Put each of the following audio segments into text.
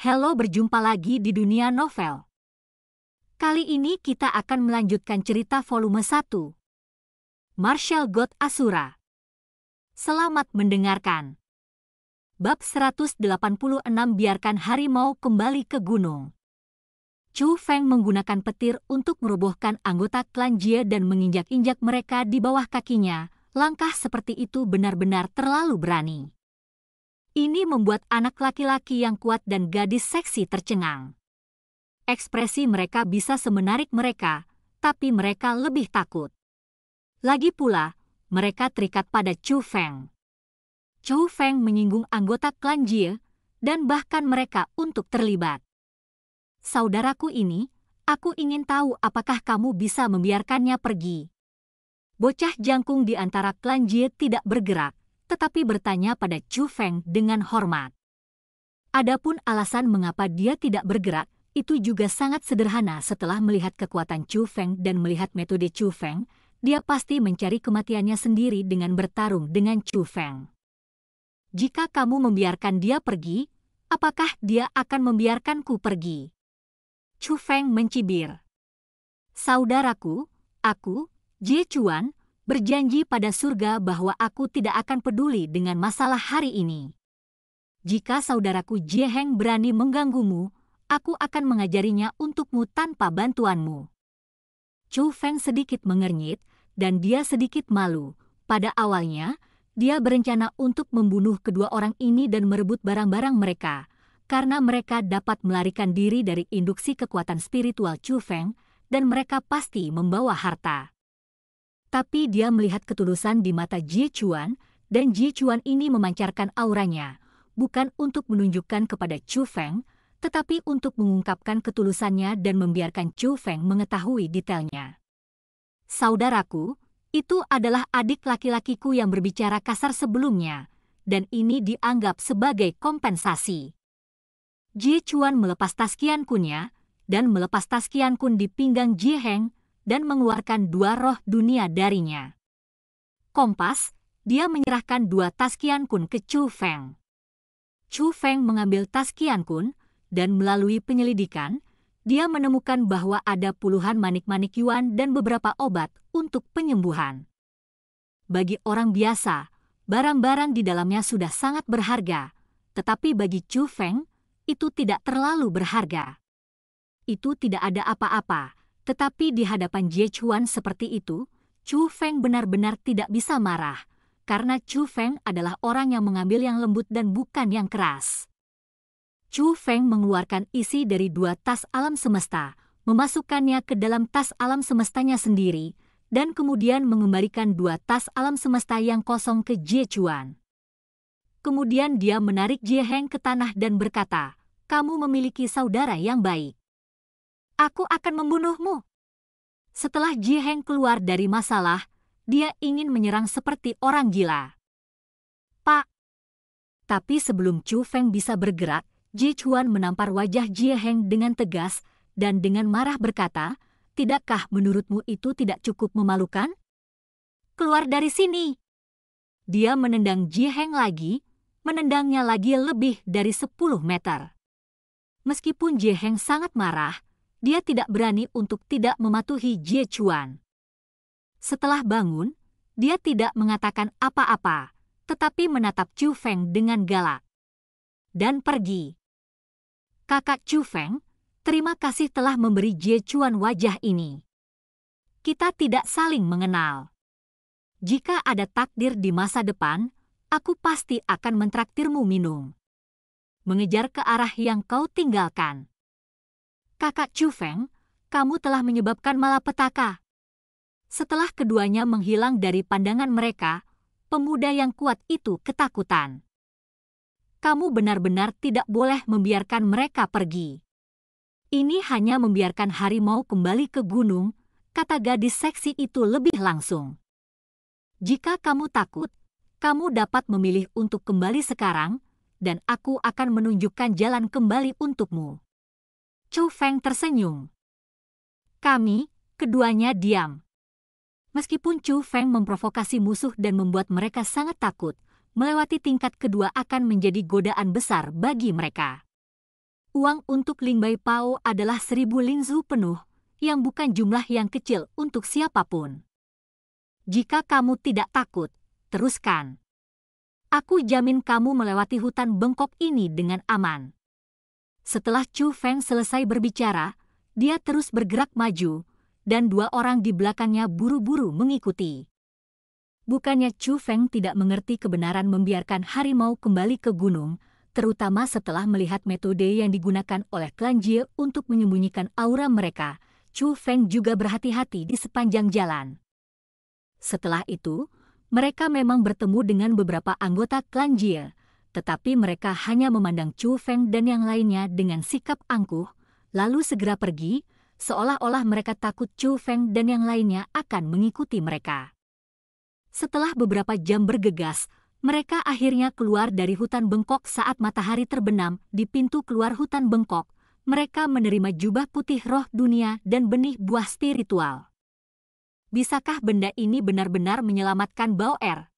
Halo, berjumpa lagi di dunia novel. Kali ini kita akan melanjutkan cerita volume 1. Marshall God Asura. Selamat mendengarkan. Bab 186 Biarkan harimau kembali ke gunung. Chu Feng menggunakan petir untuk merobohkan anggota klan Jie dan menginjak-injak mereka di bawah kakinya. Langkah seperti itu benar-benar terlalu berani. Ini membuat anak laki-laki yang kuat dan gadis seksi tercengang. Ekspresi mereka bisa semenarik mereka, tapi mereka lebih takut. Lagi pula, mereka terikat pada Chu Feng. Chu Feng menyinggung anggota klan Jie, dan bahkan mereka untuk terlibat. Saudaraku ini, aku ingin tahu apakah kamu bisa membiarkannya pergi. Bocah jangkung di antara klan Jie tidak bergerak tetapi bertanya pada Chu Feng dengan hormat. Adapun alasan mengapa dia tidak bergerak, itu juga sangat sederhana setelah melihat kekuatan Chu Feng dan melihat metode Chu Feng, dia pasti mencari kematiannya sendiri dengan bertarung dengan Chu Feng. Jika kamu membiarkan dia pergi, apakah dia akan membiarkanku pergi? Chu Feng mencibir. Saudaraku, aku, Jie Chuan, berjanji pada surga bahwa aku tidak akan peduli dengan masalah hari ini. Jika saudaraku Jeheng berani mengganggumu, aku akan mengajarinya untukmu tanpa bantuanmu. Chu Feng sedikit mengernyit dan dia sedikit malu. Pada awalnya, dia berencana untuk membunuh kedua orang ini dan merebut barang-barang mereka karena mereka dapat melarikan diri dari induksi kekuatan spiritual Chu Feng dan mereka pasti membawa harta tapi dia melihat ketulusan di mata Ji Chuan, dan Ji Chuan ini memancarkan auranya, bukan untuk menunjukkan kepada Chu Feng, tetapi untuk mengungkapkan ketulusannya dan membiarkan Chu Feng mengetahui detailnya. Saudaraku, itu adalah adik laki-lakiku yang berbicara kasar sebelumnya, dan ini dianggap sebagai kompensasi. Ji Chuan melepas tas kiankunnya, dan melepas tas kiankun di pinggang Ji Heng, dan mengeluarkan dua roh dunia darinya. Kompas, dia menyerahkan dua tas Kian Kun ke Chu Feng. Chu Feng mengambil tas Kian Kun, dan melalui penyelidikan, dia menemukan bahwa ada puluhan manik-manik yuan dan beberapa obat untuk penyembuhan. Bagi orang biasa, barang-barang di dalamnya sudah sangat berharga, tetapi bagi Chu Feng, itu tidak terlalu berharga. Itu tidak ada apa-apa, tetapi di hadapan Jie Chuan seperti itu, Chu Feng benar-benar tidak bisa marah, karena Chu Feng adalah orang yang mengambil yang lembut dan bukan yang keras. Chu Feng mengeluarkan isi dari dua tas alam semesta, memasukkannya ke dalam tas alam semestanya sendiri, dan kemudian mengembalikan dua tas alam semesta yang kosong ke Jie Chuan. Kemudian dia menarik Jie Heng ke tanah dan berkata, kamu memiliki saudara yang baik. Aku akan membunuhmu. Setelah Ji Heng keluar dari masalah, dia ingin menyerang seperti orang gila. Pak. Tapi sebelum Chu Feng bisa bergerak, Ji Chuan menampar wajah Ji Heng dengan tegas dan dengan marah berkata, Tidakkah menurutmu itu tidak cukup memalukan? Keluar dari sini! Dia menendang Ji Heng lagi, menendangnya lagi lebih dari 10 meter. Meskipun Ji Heng sangat marah, dia tidak berani untuk tidak mematuhi Jie Chuan. Setelah bangun, dia tidak mengatakan apa-apa, tetapi menatap Chu Feng dengan galak. Dan pergi. Kakak Chu Feng, terima kasih telah memberi Jie Chuan wajah ini. Kita tidak saling mengenal. Jika ada takdir di masa depan, aku pasti akan mentraktirmu minum. Mengejar ke arah yang kau tinggalkan kakak Chu Feng, kamu telah menyebabkan malapetaka. Setelah keduanya menghilang dari pandangan mereka, pemuda yang kuat itu ketakutan. Kamu benar-benar tidak boleh membiarkan mereka pergi. Ini hanya membiarkan harimau kembali ke gunung, kata gadis seksi itu lebih langsung. Jika kamu takut, kamu dapat memilih untuk kembali sekarang, dan aku akan menunjukkan jalan kembali untukmu. Chu Feng tersenyum. Kami, keduanya diam. Meskipun Chu Feng memprovokasi musuh dan membuat mereka sangat takut, melewati tingkat kedua akan menjadi godaan besar bagi mereka. Uang untuk Ling Bai Pao adalah seribu linzu penuh, yang bukan jumlah yang kecil untuk siapapun. Jika kamu tidak takut, teruskan. Aku jamin kamu melewati hutan bengkok ini dengan aman. Setelah Chu Feng selesai berbicara, dia terus bergerak maju, dan dua orang di belakangnya buru-buru mengikuti. Bukannya Chu Feng tidak mengerti kebenaran membiarkan harimau kembali ke gunung, terutama setelah melihat metode yang digunakan oleh klan Jie untuk menyembunyikan aura mereka, Chu Feng juga berhati-hati di sepanjang jalan. Setelah itu, mereka memang bertemu dengan beberapa anggota klan Jie, tetapi mereka hanya memandang Chu Feng dan yang lainnya dengan sikap angkuh, lalu segera pergi, seolah-olah mereka takut Chu Feng dan yang lainnya akan mengikuti mereka. Setelah beberapa jam bergegas, mereka akhirnya keluar dari hutan bengkok saat matahari terbenam di pintu keluar hutan bengkok. Mereka menerima jubah putih roh dunia dan benih buah spiritual. Bisakah benda ini benar-benar menyelamatkan Bao Er?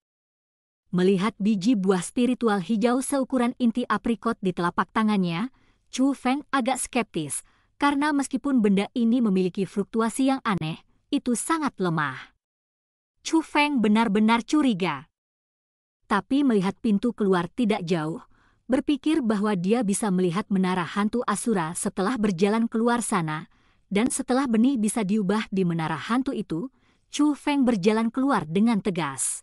Melihat biji buah spiritual hijau seukuran inti aprikot di telapak tangannya, Chu Feng agak skeptis, karena meskipun benda ini memiliki fluktuasi yang aneh, itu sangat lemah. Chu Feng benar-benar curiga. Tapi melihat pintu keluar tidak jauh, berpikir bahwa dia bisa melihat menara hantu Asura setelah berjalan keluar sana, dan setelah benih bisa diubah di menara hantu itu, Chu Feng berjalan keluar dengan tegas.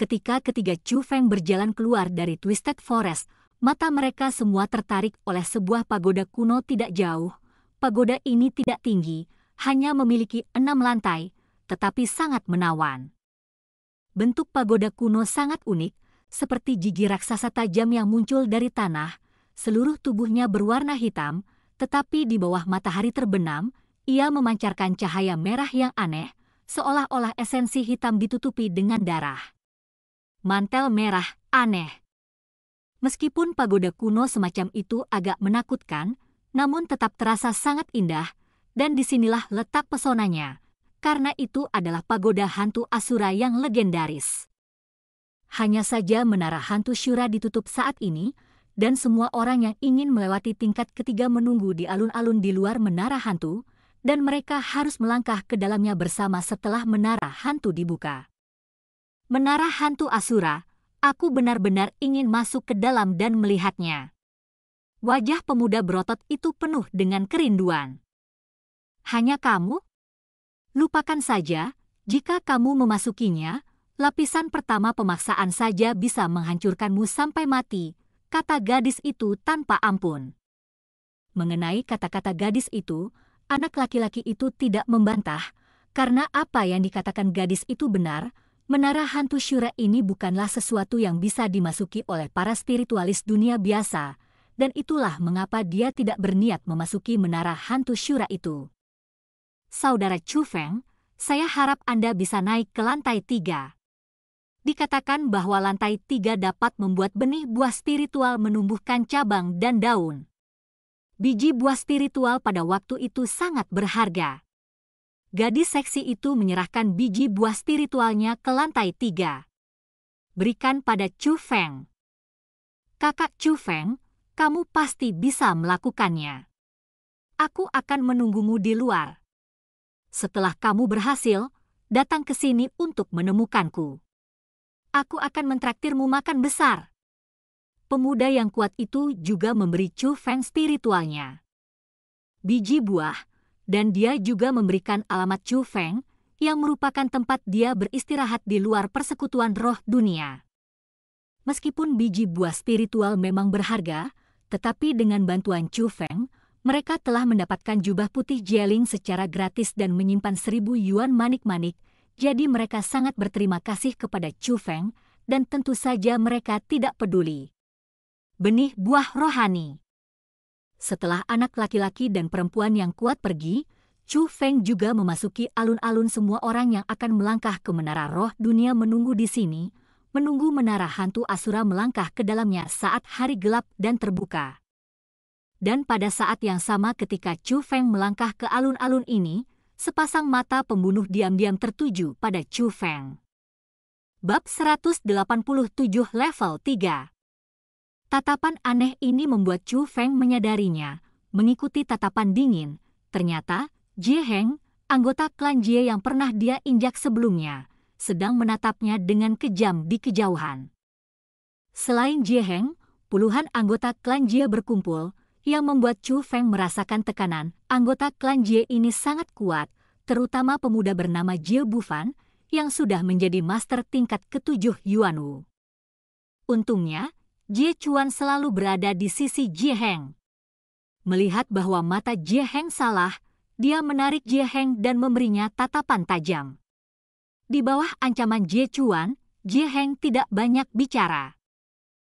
Ketika ketiga Chu Feng berjalan keluar dari Twisted Forest, mata mereka semua tertarik oleh sebuah pagoda kuno tidak jauh. Pagoda ini tidak tinggi, hanya memiliki enam lantai, tetapi sangat menawan. Bentuk pagoda kuno sangat unik, seperti gigi raksasa tajam yang muncul dari tanah, seluruh tubuhnya berwarna hitam, tetapi di bawah matahari terbenam, ia memancarkan cahaya merah yang aneh, seolah-olah esensi hitam ditutupi dengan darah mantel merah, aneh. Meskipun pagoda kuno semacam itu agak menakutkan, namun tetap terasa sangat indah, dan disinilah letak pesonanya, karena itu adalah pagoda hantu Asura yang legendaris. Hanya saja menara hantu Shura ditutup saat ini, dan semua orang yang ingin melewati tingkat ketiga menunggu di alun-alun di luar menara hantu, dan mereka harus melangkah ke dalamnya bersama setelah menara hantu dibuka menara hantu Asura, aku benar-benar ingin masuk ke dalam dan melihatnya. Wajah pemuda berotot itu penuh dengan kerinduan. Hanya kamu? Lupakan saja, jika kamu memasukinya, lapisan pertama pemaksaan saja bisa menghancurkanmu sampai mati, kata gadis itu tanpa ampun. Mengenai kata-kata gadis itu, anak laki-laki itu tidak membantah, karena apa yang dikatakan gadis itu benar, Menara hantu Syura ini bukanlah sesuatu yang bisa dimasuki oleh para spiritualis dunia biasa, dan itulah mengapa dia tidak berniat memasuki menara hantu Syura itu. Saudara Chu Feng, saya harap Anda bisa naik ke lantai tiga. Dikatakan bahwa lantai tiga dapat membuat benih buah spiritual menumbuhkan cabang dan daun. Biji buah spiritual pada waktu itu sangat berharga gadis seksi itu menyerahkan biji buah spiritualnya ke lantai tiga. Berikan pada Chu Feng. Kakak Chu Feng, kamu pasti bisa melakukannya. Aku akan menunggumu di luar. Setelah kamu berhasil, datang ke sini untuk menemukanku. Aku akan mentraktirmu makan besar. Pemuda yang kuat itu juga memberi Chu Feng spiritualnya. Biji buah dan dia juga memberikan alamat Chu Feng, yang merupakan tempat dia beristirahat di luar persekutuan roh dunia. Meskipun biji buah spiritual memang berharga, tetapi dengan bantuan Chu Feng, mereka telah mendapatkan jubah putih jeling secara gratis dan menyimpan seribu yuan manik-manik, jadi mereka sangat berterima kasih kepada Chu Feng, dan tentu saja mereka tidak peduli. Benih buah rohani setelah anak laki-laki dan perempuan yang kuat pergi, Chu Feng juga memasuki alun-alun semua orang yang akan melangkah ke menara roh dunia menunggu di sini, menunggu menara hantu Asura melangkah ke dalamnya saat hari gelap dan terbuka. Dan pada saat yang sama ketika Chu Feng melangkah ke alun-alun ini, sepasang mata pembunuh diam-diam tertuju pada Chu Feng. Bab 187 level 3 Tatapan aneh ini membuat Chu Feng menyadarinya, mengikuti tatapan dingin. Ternyata, Jie Heng, anggota klan Jie yang pernah dia injak sebelumnya, sedang menatapnya dengan kejam di kejauhan. Selain Jie Heng, puluhan anggota klan Jie berkumpul, yang membuat Chu Feng merasakan tekanan. Anggota klan Jie ini sangat kuat, terutama pemuda bernama Jie Bufan, yang sudah menjadi master tingkat ketujuh Yuan Wu. Untungnya, Jie Chuan selalu berada di sisi Jie Heng. Melihat bahwa mata Jie Heng salah, dia menarik Jie Heng dan memberinya tatapan tajam. Di bawah ancaman Jie Chuan, Jie Heng tidak banyak bicara.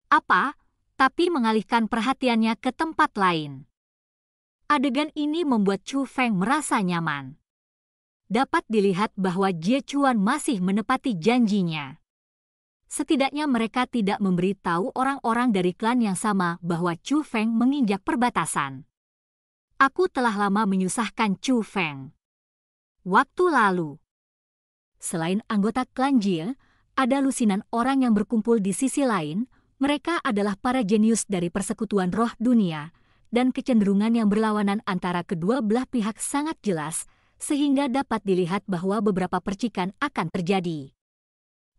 Apa? Tapi mengalihkan perhatiannya ke tempat lain. Adegan ini membuat Chu Feng merasa nyaman dapat dilihat bahwa Jie Chuan masih menepati janjinya setidaknya mereka tidak memberitahu orang-orang dari klan yang sama bahwa Chu Feng menginjak perbatasan. Aku telah lama menyusahkan Chu Feng. Waktu lalu, selain anggota klan Jie, ada lusinan orang yang berkumpul di sisi lain, mereka adalah para jenius dari persekutuan roh dunia, dan kecenderungan yang berlawanan antara kedua belah pihak sangat jelas, sehingga dapat dilihat bahwa beberapa percikan akan terjadi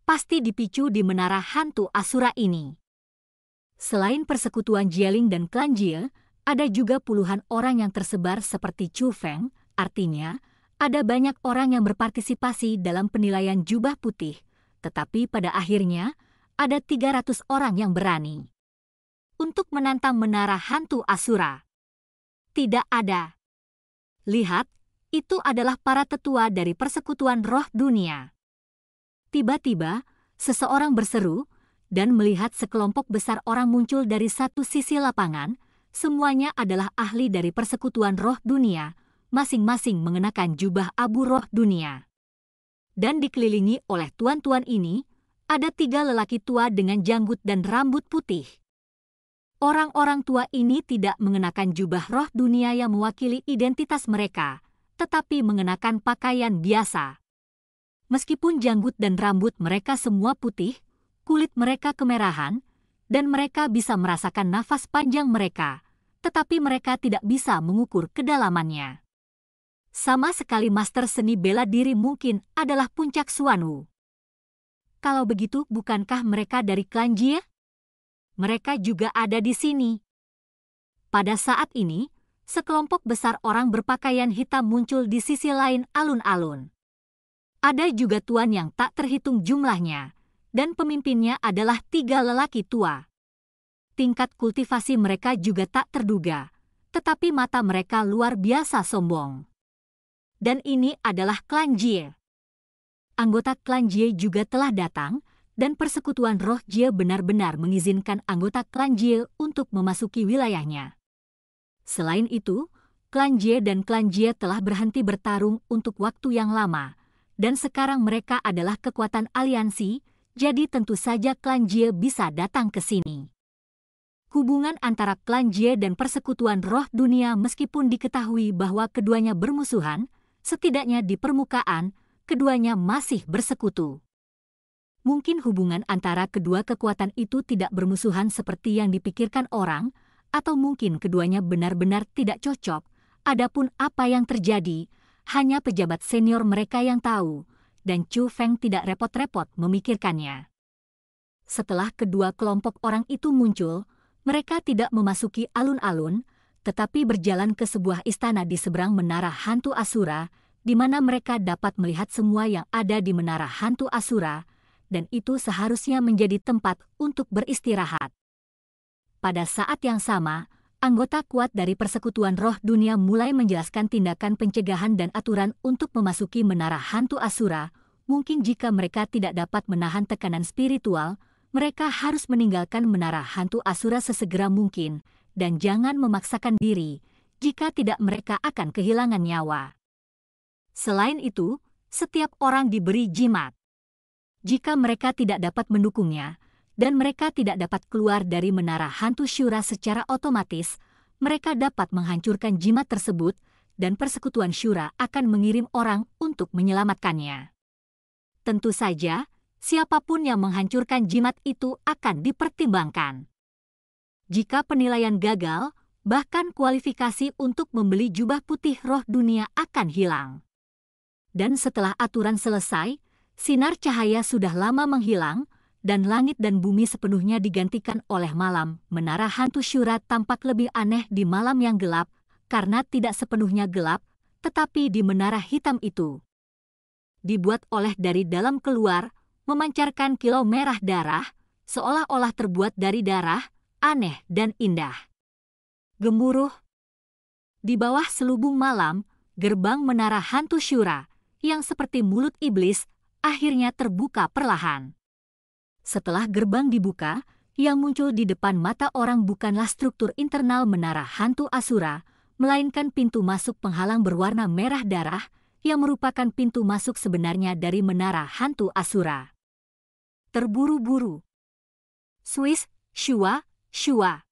pasti dipicu di menara hantu Asura ini. Selain persekutuan Jieling dan klan Jie, ada juga puluhan orang yang tersebar seperti Chu Feng, artinya ada banyak orang yang berpartisipasi dalam penilaian jubah putih, tetapi pada akhirnya ada 300 orang yang berani untuk menantang menara hantu Asura. Tidak ada. Lihat, itu adalah para tetua dari persekutuan roh dunia. Tiba-tiba, seseorang berseru dan melihat sekelompok besar orang muncul dari satu sisi lapangan. Semuanya adalah ahli dari persekutuan roh dunia, masing-masing mengenakan jubah abu roh dunia. Dan dikelilingi oleh tuan-tuan ini, ada tiga lelaki tua dengan janggut dan rambut putih. Orang-orang tua ini tidak mengenakan jubah roh dunia yang mewakili identitas mereka, tetapi mengenakan pakaian biasa. Meskipun janggut dan rambut mereka semua putih, kulit mereka kemerahan, dan mereka bisa merasakan nafas panjang mereka, tetapi mereka tidak bisa mengukur kedalamannya. Sama sekali master seni bela diri mungkin adalah puncak Suanu. Kalau begitu, bukankah mereka dari klan Jie? Mereka juga ada di sini. Pada saat ini, sekelompok besar orang berpakaian hitam muncul di sisi lain alun-alun. Ada juga tuan yang tak terhitung jumlahnya, dan pemimpinnya adalah tiga lelaki tua. Tingkat kultivasi mereka juga tak terduga, tetapi mata mereka luar biasa sombong. Dan ini adalah klan Jie. Anggota klan Jie juga telah datang, dan persekutuan roh Jie benar-benar mengizinkan anggota klan Jie untuk memasuki wilayahnya. Selain itu, klan Jie dan klan Jie telah berhenti bertarung untuk waktu yang lama, dan sekarang mereka adalah kekuatan aliansi, jadi tentu saja klan Jie bisa datang ke sini. Hubungan antara klan Jie dan persekutuan roh dunia meskipun diketahui bahwa keduanya bermusuhan, setidaknya di permukaan, keduanya masih bersekutu. Mungkin hubungan antara kedua kekuatan itu tidak bermusuhan seperti yang dipikirkan orang, atau mungkin keduanya benar-benar tidak cocok, adapun apa yang terjadi, hanya pejabat senior mereka yang tahu, dan Chu Feng tidak repot-repot memikirkannya. Setelah kedua kelompok orang itu muncul, mereka tidak memasuki alun-alun, tetapi berjalan ke sebuah istana di seberang Menara Hantu Asura, di mana mereka dapat melihat semua yang ada di Menara Hantu Asura, dan itu seharusnya menjadi tempat untuk beristirahat. Pada saat yang sama, anggota kuat dari Persekutuan Roh Dunia mulai menjelaskan tindakan pencegahan dan aturan untuk memasuki menara hantu Asura. Mungkin jika mereka tidak dapat menahan tekanan spiritual, mereka harus meninggalkan menara hantu Asura sesegera mungkin, dan jangan memaksakan diri, jika tidak mereka akan kehilangan nyawa. Selain itu, setiap orang diberi jimat. Jika mereka tidak dapat mendukungnya, dan mereka tidak dapat keluar dari menara hantu Syura secara otomatis, mereka dapat menghancurkan jimat tersebut dan persekutuan Syura akan mengirim orang untuk menyelamatkannya. Tentu saja, siapapun yang menghancurkan jimat itu akan dipertimbangkan. Jika penilaian gagal, bahkan kualifikasi untuk membeli jubah putih roh dunia akan hilang. Dan setelah aturan selesai, sinar cahaya sudah lama menghilang, dan langit dan bumi sepenuhnya digantikan oleh malam, menara hantu syurat tampak lebih aneh di malam yang gelap, karena tidak sepenuhnya gelap, tetapi di menara hitam itu. Dibuat oleh dari dalam keluar, memancarkan kilau merah darah, seolah-olah terbuat dari darah, aneh dan indah. Gemuruh. Di bawah selubung malam, gerbang menara hantu syura, yang seperti mulut iblis, akhirnya terbuka perlahan. Setelah gerbang dibuka, yang muncul di depan mata orang bukanlah struktur internal menara hantu Asura, melainkan pintu masuk penghalang berwarna merah darah yang merupakan pintu masuk sebenarnya dari menara hantu Asura. Terburu-buru. Swiss, Shua, Shua.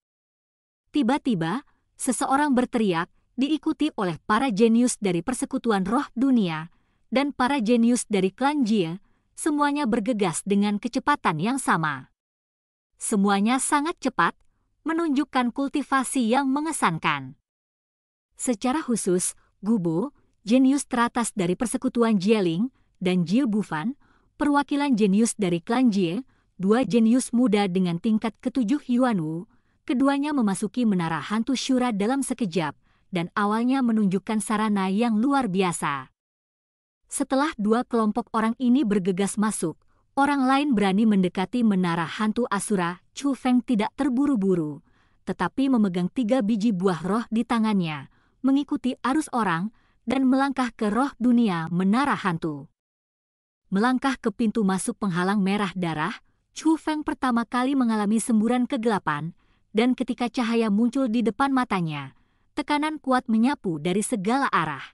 Tiba-tiba, seseorang berteriak, diikuti oleh para jenius dari Persekutuan Roh Dunia dan para jenius dari Klan Jie semuanya bergegas dengan kecepatan yang sama. Semuanya sangat cepat, menunjukkan kultivasi yang mengesankan. Secara khusus, Gubo, jenius teratas dari persekutuan Jieling, dan Jie Bufan, perwakilan jenius dari klan Jie, dua jenius muda dengan tingkat ketujuh Yuanwu, keduanya memasuki menara hantu Syura dalam sekejap, dan awalnya menunjukkan sarana yang luar biasa. Setelah dua kelompok orang ini bergegas masuk, orang lain berani mendekati menara hantu Asura. Chu Feng tidak terburu-buru, tetapi memegang tiga biji buah roh di tangannya, mengikuti arus orang, dan melangkah ke roh dunia menara hantu. Melangkah ke pintu masuk penghalang merah darah, Chu Feng pertama kali mengalami semburan kegelapan, dan ketika cahaya muncul di depan matanya, tekanan kuat menyapu dari segala arah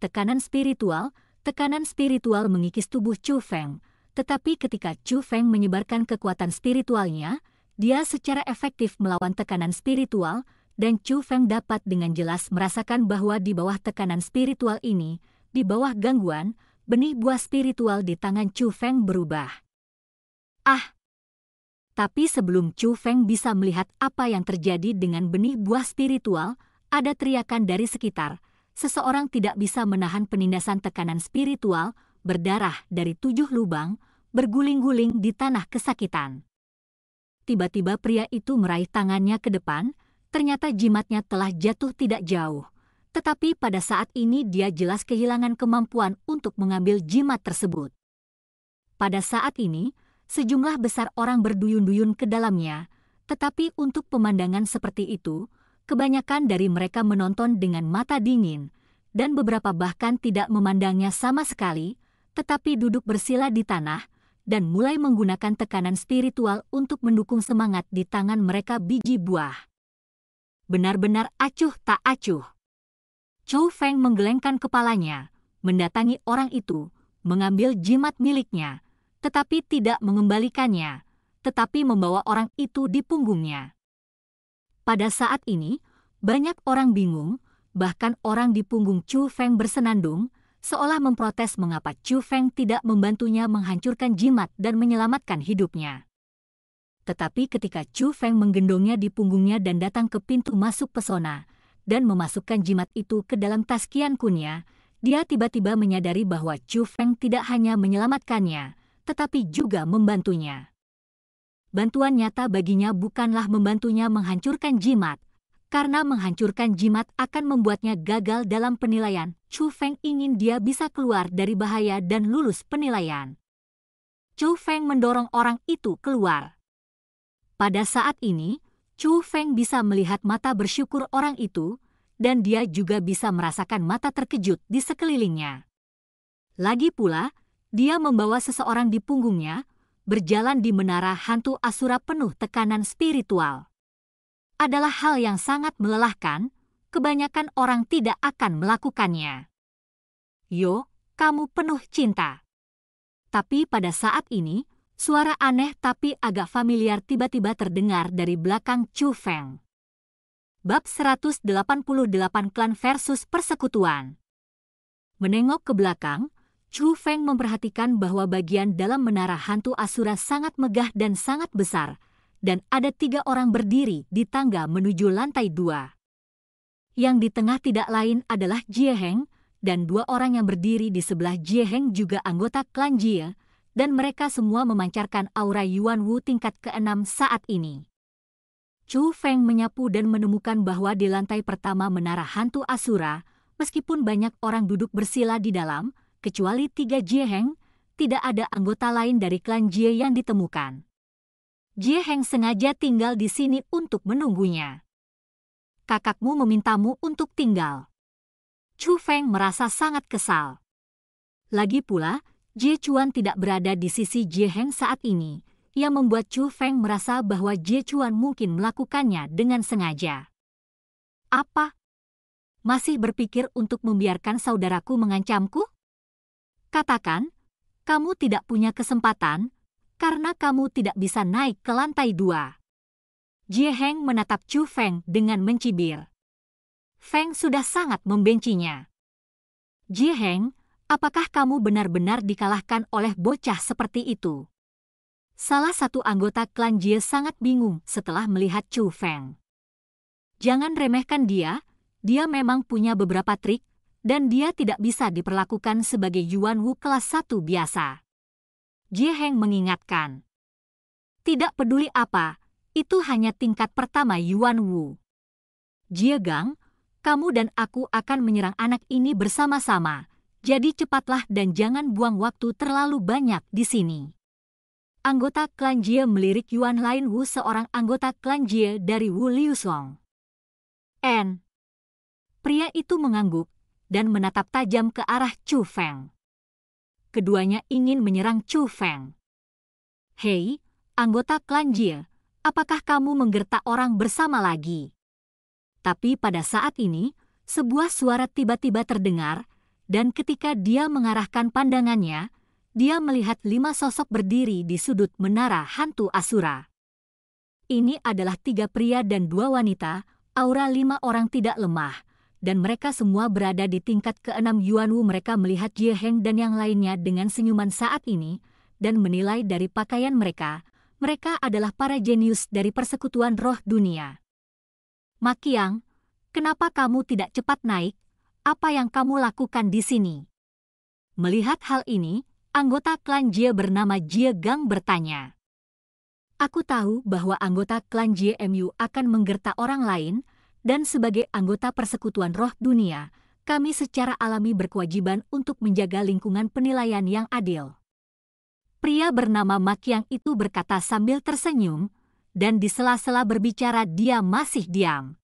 tekanan spiritual, tekanan spiritual mengikis tubuh Chu Feng. Tetapi ketika Chu Feng menyebarkan kekuatan spiritualnya, dia secara efektif melawan tekanan spiritual, dan Chu Feng dapat dengan jelas merasakan bahwa di bawah tekanan spiritual ini, di bawah gangguan, benih buah spiritual di tangan Chu Feng berubah. Ah! Tapi sebelum Chu Feng bisa melihat apa yang terjadi dengan benih buah spiritual, ada teriakan dari sekitar, seseorang tidak bisa menahan penindasan tekanan spiritual berdarah dari tujuh lubang, berguling-guling di tanah kesakitan. Tiba-tiba pria itu meraih tangannya ke depan, ternyata jimatnya telah jatuh tidak jauh. Tetapi pada saat ini dia jelas kehilangan kemampuan untuk mengambil jimat tersebut. Pada saat ini, sejumlah besar orang berduyun-duyun ke dalamnya, tetapi untuk pemandangan seperti itu, kebanyakan dari mereka menonton dengan mata dingin, dan beberapa bahkan tidak memandangnya sama sekali, tetapi duduk bersila di tanah, dan mulai menggunakan tekanan spiritual untuk mendukung semangat di tangan mereka biji buah. Benar-benar acuh tak acuh. Chou Feng menggelengkan kepalanya, mendatangi orang itu, mengambil jimat miliknya, tetapi tidak mengembalikannya, tetapi membawa orang itu di punggungnya. Pada saat ini, banyak orang bingung, bahkan orang di punggung Chu Feng bersenandung, seolah memprotes mengapa Chu Feng tidak membantunya menghancurkan jimat dan menyelamatkan hidupnya. Tetapi ketika Chu Feng menggendongnya di punggungnya dan datang ke pintu masuk pesona, dan memasukkan jimat itu ke dalam tas Kunya, dia tiba-tiba menyadari bahwa Chu Feng tidak hanya menyelamatkannya, tetapi juga membantunya bantuan nyata baginya bukanlah membantunya menghancurkan jimat, karena menghancurkan jimat akan membuatnya gagal dalam penilaian. Chu Feng ingin dia bisa keluar dari bahaya dan lulus penilaian. Chu Feng mendorong orang itu keluar. Pada saat ini, Chu Feng bisa melihat mata bersyukur orang itu, dan dia juga bisa merasakan mata terkejut di sekelilingnya. Lagi pula, dia membawa seseorang di punggungnya, berjalan di menara hantu Asura penuh tekanan spiritual adalah hal yang sangat melelahkan, kebanyakan orang tidak akan melakukannya. Yo, kamu penuh cinta. Tapi pada saat ini, suara aneh tapi agak familiar tiba-tiba terdengar dari belakang Chu Feng. Bab 188 Klan versus Persekutuan Menengok ke belakang, Chu Feng memperhatikan bahwa bagian dalam menara hantu Asura sangat megah dan sangat besar, dan ada tiga orang berdiri di tangga menuju lantai dua. Yang di tengah tidak lain adalah Jie Heng, dan dua orang yang berdiri di sebelah Jie Heng juga anggota klan Jie, dan mereka semua memancarkan aura Yuan Wu tingkat keenam saat ini. Chu Feng menyapu dan menemukan bahwa di lantai pertama menara hantu Asura, meskipun banyak orang duduk bersila di dalam, kecuali tiga Jieheng, tidak ada anggota lain dari klan Jie yang ditemukan. Jieheng sengaja tinggal di sini untuk menunggunya. Kakakmu memintamu untuk tinggal. Chu Feng merasa sangat kesal. Lagi pula, Jie Chuan tidak berada di sisi Jieheng saat ini, yang membuat Chu Feng merasa bahwa Jie Chuan mungkin melakukannya dengan sengaja. Apa? Masih berpikir untuk membiarkan saudaraku mengancamku? Katakan, kamu tidak punya kesempatan karena kamu tidak bisa naik ke lantai dua. Jie Heng menatap Chu Feng dengan mencibir. Feng sudah sangat membencinya. Jie Heng, apakah kamu benar-benar dikalahkan oleh bocah seperti itu? Salah satu anggota klan Jie sangat bingung setelah melihat Chu Feng. Jangan remehkan dia, dia memang punya beberapa trik dan dia tidak bisa diperlakukan sebagai Yuan Wu kelas 1 biasa. Jie Heng mengingatkan, tidak peduli apa, itu hanya tingkat pertama Yuan Wu. Jie Gang, kamu dan aku akan menyerang anak ini bersama-sama, jadi cepatlah dan jangan buang waktu terlalu banyak di sini. Anggota klan Jie melirik Yuan Lain Wu seorang anggota klan Jie dari Wu Liu Song. N. Pria itu mengangguk dan menatap tajam ke arah Chu Feng. Keduanya ingin menyerang Chu Feng. Hei, anggota klan Jie, apakah kamu menggertak orang bersama lagi? Tapi pada saat ini, sebuah suara tiba-tiba terdengar, dan ketika dia mengarahkan pandangannya, dia melihat lima sosok berdiri di sudut menara hantu Asura. Ini adalah tiga pria dan dua wanita, aura lima orang tidak lemah, dan mereka semua berada di tingkat keenam Yuan Wu. mereka melihat Jie Heng dan yang lainnya dengan senyuman saat ini, dan menilai dari pakaian mereka, mereka adalah para jenius dari persekutuan roh dunia. Makiang, kenapa kamu tidak cepat naik? Apa yang kamu lakukan di sini? Melihat hal ini, anggota klan Jie bernama Jie Gang bertanya. Aku tahu bahwa anggota klan Mu akan menggerta orang lain, dan sebagai anggota persekutuan roh dunia, kami secara alami berkewajiban untuk menjaga lingkungan penilaian yang adil. Pria bernama Makiang itu berkata sambil tersenyum, dan di sela-sela berbicara dia masih diam.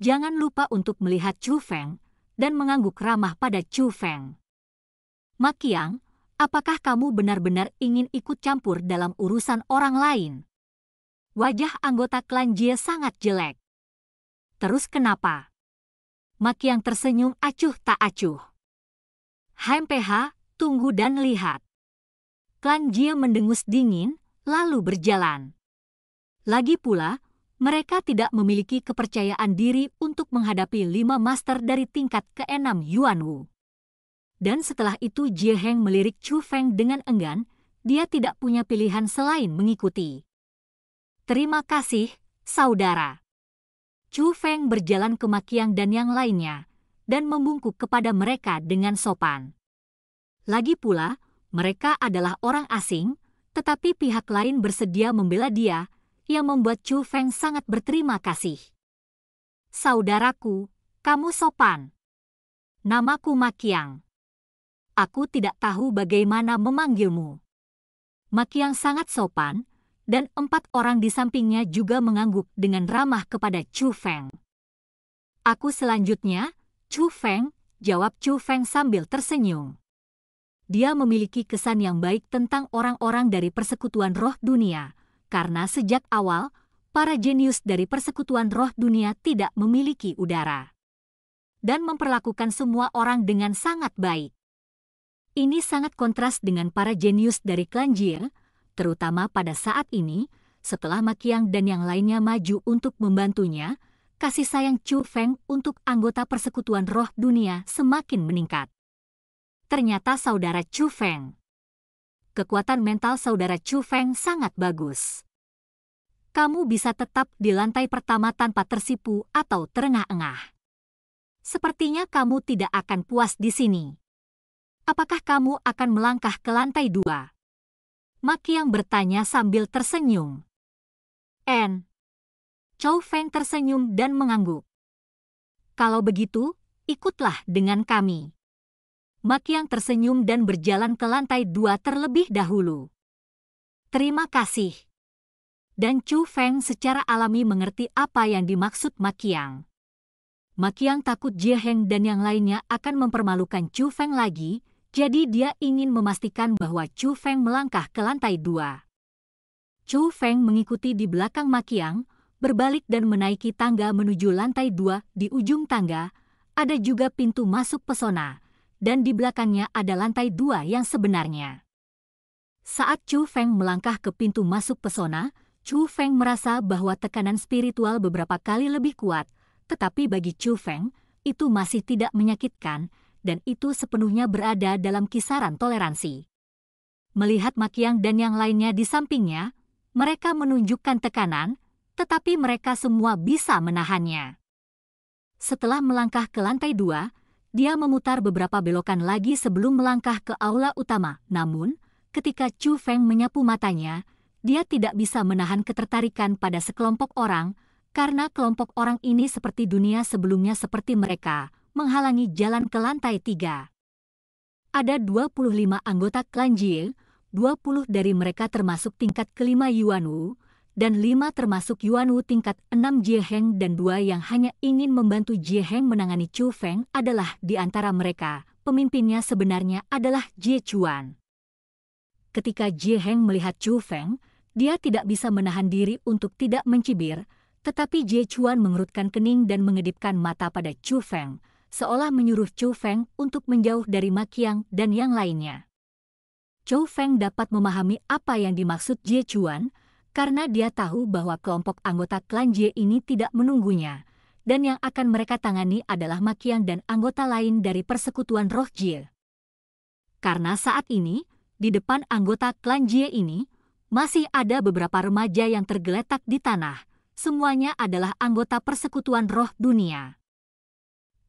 Jangan lupa untuk melihat Chu Feng dan mengangguk ramah pada Chu Feng. Makiang, apakah kamu benar-benar ingin ikut campur dalam urusan orang lain? Wajah anggota klan Jie sangat jelek. Terus kenapa? Mak yang tersenyum acuh tak acuh. HMPH, tunggu dan lihat. Klan Jia mendengus dingin, lalu berjalan. Lagi pula, mereka tidak memiliki kepercayaan diri untuk menghadapi lima master dari tingkat keenam 6 Yuan Wu. Dan setelah itu Jie Heng melirik Chu Feng dengan enggan, dia tidak punya pilihan selain mengikuti. Terima kasih, saudara. Chu Feng berjalan ke Makiang dan yang lainnya, dan membungkuk kepada mereka dengan sopan. Lagi pula, mereka adalah orang asing, tetapi pihak lain bersedia membela dia, yang membuat Chu Feng sangat berterima kasih. Saudaraku, kamu sopan. Namaku Makiang. Aku tidak tahu bagaimana memanggilmu. Makiang sangat sopan, dan empat orang di sampingnya juga mengangguk dengan ramah kepada Chu Feng. Aku selanjutnya, Chu Feng, jawab Chu Feng sambil tersenyum. Dia memiliki kesan yang baik tentang orang-orang dari persekutuan roh dunia, karena sejak awal, para jenius dari persekutuan roh dunia tidak memiliki udara. Dan memperlakukan semua orang dengan sangat baik. Ini sangat kontras dengan para jenius dari klan Jir terutama pada saat ini, setelah Makiang dan yang lainnya maju untuk membantunya, kasih sayang Chu Feng untuk anggota persekutuan roh dunia semakin meningkat. Ternyata saudara Chu Feng. Kekuatan mental saudara Chu Feng sangat bagus. Kamu bisa tetap di lantai pertama tanpa tersipu atau terengah-engah. Sepertinya kamu tidak akan puas di sini. Apakah kamu akan melangkah ke lantai dua? Mak yang bertanya sambil tersenyum. En, Chow Feng tersenyum dan mengangguk. Kalau begitu, ikutlah dengan kami. Mak yang tersenyum dan berjalan ke lantai dua terlebih dahulu. Terima kasih. Dan Chu Feng secara alami mengerti apa yang dimaksud Makiang. Makiang takut Jia Heng dan yang lainnya akan mempermalukan Chu Feng lagi, jadi dia ingin memastikan bahwa Chu Feng melangkah ke lantai dua. Chu Feng mengikuti di belakang Makiang, berbalik dan menaiki tangga menuju lantai dua di ujung tangga, ada juga pintu masuk pesona, dan di belakangnya ada lantai dua yang sebenarnya. Saat Chu Feng melangkah ke pintu masuk pesona, Chu Feng merasa bahwa tekanan spiritual beberapa kali lebih kuat, tetapi bagi Chu Feng, itu masih tidak menyakitkan, dan itu sepenuhnya berada dalam kisaran toleransi. Melihat Makiang dan yang lainnya di sampingnya, mereka menunjukkan tekanan, tetapi mereka semua bisa menahannya. Setelah melangkah ke lantai dua, dia memutar beberapa belokan lagi sebelum melangkah ke aula utama. Namun, ketika Chu Feng menyapu matanya, dia tidak bisa menahan ketertarikan pada sekelompok orang, karena kelompok orang ini seperti dunia sebelumnya seperti mereka, menghalangi jalan ke lantai tiga. Ada 25 anggota klan Jie, 20 dari mereka termasuk tingkat kelima Yuan Wu, dan lima termasuk Yuan Wu tingkat enam Jie Heng dan dua yang hanya ingin membantu Jie Heng menangani Chu Feng adalah di antara mereka. Pemimpinnya sebenarnya adalah Jie Chuan. Ketika Jie Heng melihat Chu Feng, dia tidak bisa menahan diri untuk tidak mencibir, tetapi Jie Chuan mengerutkan kening dan mengedipkan mata pada Chu Feng, seolah menyuruh Chou Feng untuk menjauh dari Makiang dan yang lainnya. Chou Feng dapat memahami apa yang dimaksud Jie Chuan karena dia tahu bahwa kelompok anggota klan Jie ini tidak menunggunya dan yang akan mereka tangani adalah Makiang dan anggota lain dari persekutuan roh Jie. Karena saat ini, di depan anggota klan Jie ini, masih ada beberapa remaja yang tergeletak di tanah. Semuanya adalah anggota persekutuan roh dunia.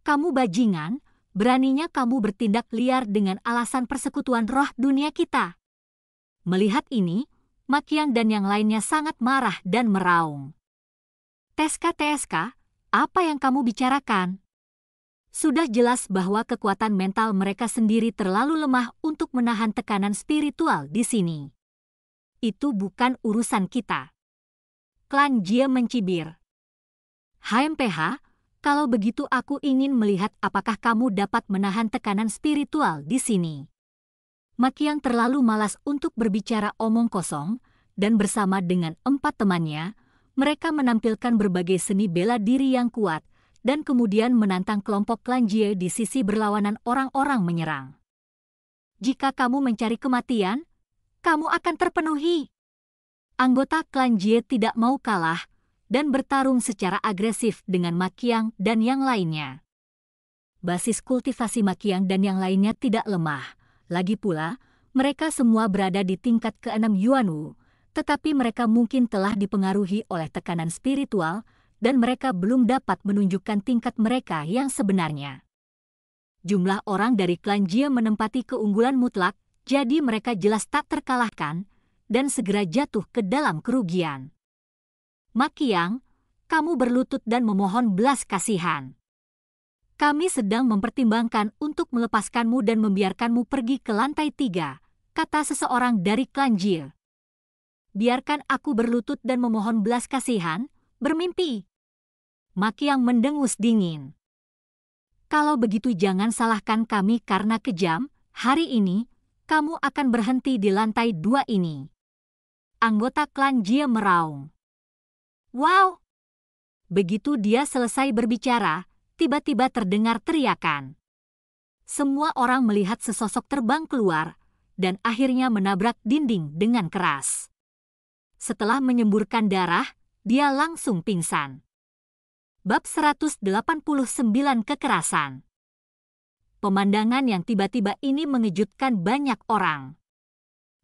Kamu bajingan, beraninya kamu bertindak liar dengan alasan persekutuan roh dunia kita. Melihat ini, Makian dan yang lainnya sangat marah dan meraung. Teska Teska, apa yang kamu bicarakan? Sudah jelas bahwa kekuatan mental mereka sendiri terlalu lemah untuk menahan tekanan spiritual di sini. Itu bukan urusan kita. Klan Jie mencibir. HMPH, kalau begitu aku ingin melihat apakah kamu dapat menahan tekanan spiritual di sini. Makiang terlalu malas untuk berbicara omong kosong, dan bersama dengan empat temannya, mereka menampilkan berbagai seni bela diri yang kuat, dan kemudian menantang kelompok Klan Jie di sisi berlawanan orang-orang menyerang. Jika kamu mencari kematian, kamu akan terpenuhi. Anggota Klan Jie tidak mau kalah dan bertarung secara agresif dengan Makiang dan yang lainnya. Basis kultivasi Makiang dan yang lainnya tidak lemah. Lagi pula, mereka semua berada di tingkat keenam Yuanwu, tetapi mereka mungkin telah dipengaruhi oleh tekanan spiritual dan mereka belum dapat menunjukkan tingkat mereka yang sebenarnya. Jumlah orang dari klan Jia menempati keunggulan mutlak, jadi mereka jelas tak terkalahkan dan segera jatuh ke dalam kerugian. Makiang, kamu berlutut dan memohon belas kasihan. Kami sedang mempertimbangkan untuk melepaskanmu dan membiarkanmu pergi ke lantai tiga, kata seseorang dari klan Jil. Biarkan aku berlutut dan memohon belas kasihan, bermimpi. Makiang mendengus dingin. Kalau begitu jangan salahkan kami karena kejam, hari ini, kamu akan berhenti di lantai dua ini. Anggota klan Jie meraung. Wow! Begitu dia selesai berbicara, tiba-tiba terdengar teriakan. Semua orang melihat sesosok terbang keluar dan akhirnya menabrak dinding dengan keras. Setelah menyemburkan darah, dia langsung pingsan. Bab 189 Kekerasan Pemandangan yang tiba-tiba ini mengejutkan banyak orang.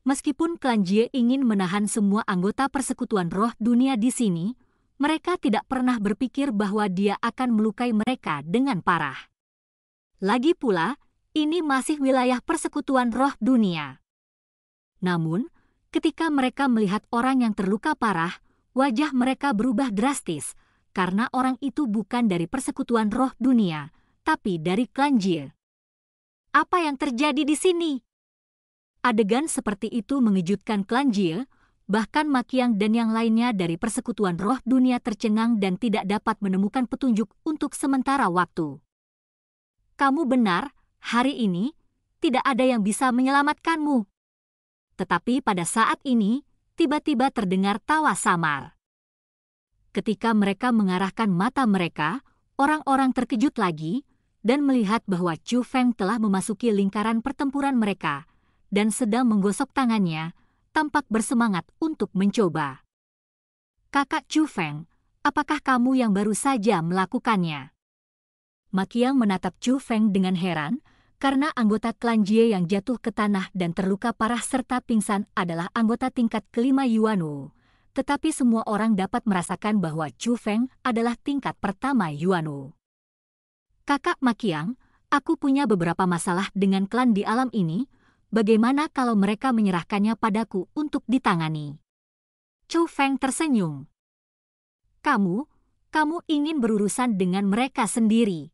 Meskipun Jie ingin menahan semua anggota persekutuan roh dunia di sini, mereka tidak pernah berpikir bahwa dia akan melukai mereka dengan parah. Lagi pula, ini masih wilayah persekutuan roh dunia. Namun, ketika mereka melihat orang yang terluka parah, wajah mereka berubah drastis karena orang itu bukan dari persekutuan roh dunia, tapi dari Jie. Apa yang terjadi di sini? Adegan seperti itu mengejutkan Klan Jie, bahkan Makiang dan yang lainnya dari persekutuan roh dunia tercengang dan tidak dapat menemukan petunjuk untuk sementara waktu. Kamu benar, hari ini tidak ada yang bisa menyelamatkanmu. Tetapi pada saat ini, tiba-tiba terdengar tawa samar. Ketika mereka mengarahkan mata mereka, orang-orang terkejut lagi dan melihat bahwa Chu Feng telah memasuki lingkaran pertempuran mereka, dan sedang menggosok tangannya, tampak bersemangat untuk mencoba. Kakak Chu Feng, apakah kamu yang baru saja melakukannya? Makiang menatap Chu Feng dengan heran, karena anggota klan Jie yang jatuh ke tanah dan terluka parah serta pingsan adalah anggota tingkat kelima Yuan Wu, Tetapi semua orang dapat merasakan bahwa Chu Feng adalah tingkat pertama Yuan Wu. Kakak Makiang, aku punya beberapa masalah dengan klan di alam ini, bagaimana kalau mereka menyerahkannya padaku untuk ditangani? Chu Feng tersenyum. Kamu, kamu ingin berurusan dengan mereka sendiri.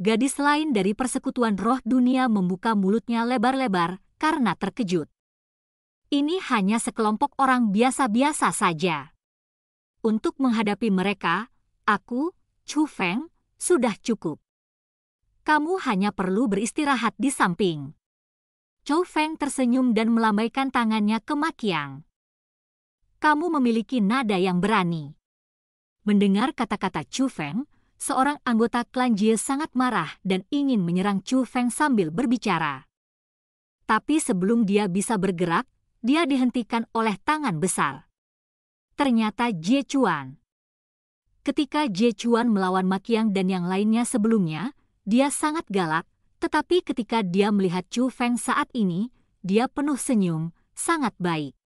Gadis lain dari persekutuan roh dunia membuka mulutnya lebar-lebar karena terkejut. Ini hanya sekelompok orang biasa-biasa saja. Untuk menghadapi mereka, aku, Chu Feng, sudah cukup kamu hanya perlu beristirahat di samping. Chu Feng tersenyum dan melambaikan tangannya ke Makiang. Kamu memiliki nada yang berani. Mendengar kata-kata Chu Feng, seorang anggota klan Jie sangat marah dan ingin menyerang Chu Feng sambil berbicara. Tapi sebelum dia bisa bergerak, dia dihentikan oleh tangan besar. Ternyata Jie Chuan. Ketika Jie Chuan melawan Makiang dan yang lainnya sebelumnya, dia sangat galak tetapi ketika dia melihat Chu Feng saat ini, dia penuh senyum, sangat baik.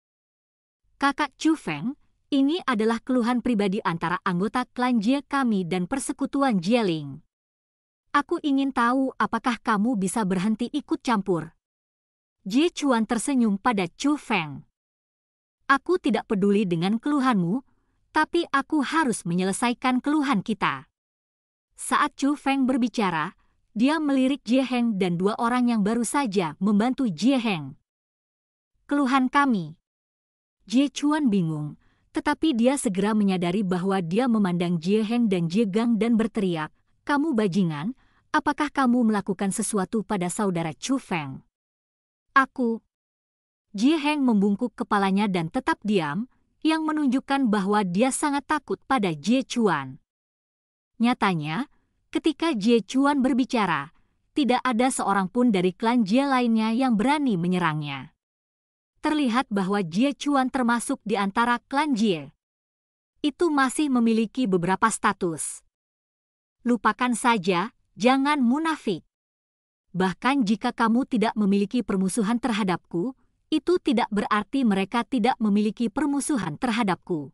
Kakak Chu Feng, ini adalah keluhan pribadi antara anggota klan Jie kami dan persekutuan Jieling. Aku ingin tahu apakah kamu bisa berhenti ikut campur. Jie Chuan tersenyum pada Chu Feng. Aku tidak peduli dengan keluhanmu, tapi aku harus menyelesaikan keluhan kita. Saat Chu Feng berbicara, dia melirik Jie Heng dan dua orang yang baru saja membantu Jie Heng. Keluhan kami. Jie Chuan bingung, tetapi dia segera menyadari bahwa dia memandang Jie Heng dan Jie Gang dan berteriak, Kamu bajingan, apakah kamu melakukan sesuatu pada saudara Chu Feng? Aku. Heng membungkuk kepalanya dan tetap diam, yang menunjukkan bahwa dia sangat takut pada Jie Chuan. Nyatanya, Ketika Jie Chuan berbicara, tidak ada seorang pun dari klan Jie lainnya yang berani menyerangnya. Terlihat bahwa Jie Chuan termasuk di antara klan Jie. Itu masih memiliki beberapa status. Lupakan saja, jangan munafik. Bahkan jika kamu tidak memiliki permusuhan terhadapku, itu tidak berarti mereka tidak memiliki permusuhan terhadapku.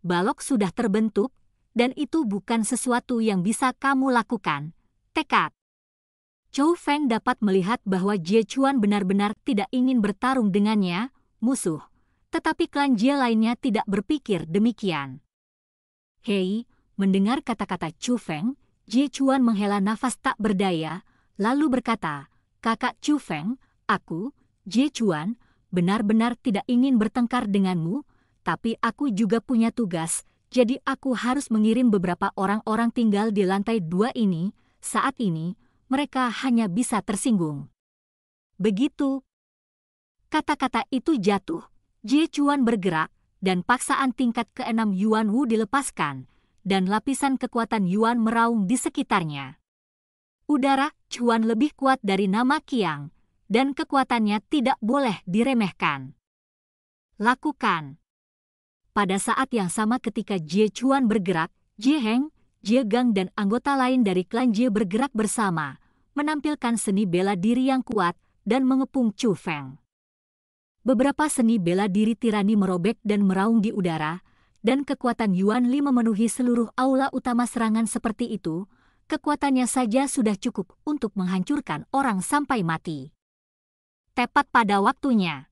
Balok sudah terbentuk, dan itu bukan sesuatu yang bisa kamu lakukan. Tekad Chou Feng dapat melihat bahwa Jie Chuan benar-benar tidak ingin bertarung dengannya, musuh. Tetapi klan Jie lainnya tidak berpikir demikian. Hei, mendengar kata-kata Chou Feng, Jie Chuan menghela nafas tak berdaya, lalu berkata, Kakak Chou Feng, aku, Jie Chuan, benar-benar tidak ingin bertengkar denganmu, tapi aku juga punya tugas, jadi aku harus mengirim beberapa orang-orang tinggal di lantai dua ini, saat ini, mereka hanya bisa tersinggung. Begitu. Kata-kata itu jatuh, Jie Chuan bergerak, dan paksaan tingkat keenam Yuan Wu dilepaskan, dan lapisan kekuatan Yuan meraung di sekitarnya. Udara Chuan lebih kuat dari nama Qiang, dan kekuatannya tidak boleh diremehkan. Lakukan. Pada saat yang sama ketika Jie Chuan bergerak, Jie Heng, Jie Gang dan anggota lain dari klan Jie bergerak bersama, menampilkan seni bela diri yang kuat dan mengepung Chu Feng. Beberapa seni bela diri tirani merobek dan meraung di udara, dan kekuatan Yuan Li memenuhi seluruh aula utama serangan seperti itu, kekuatannya saja sudah cukup untuk menghancurkan orang sampai mati. Tepat pada waktunya.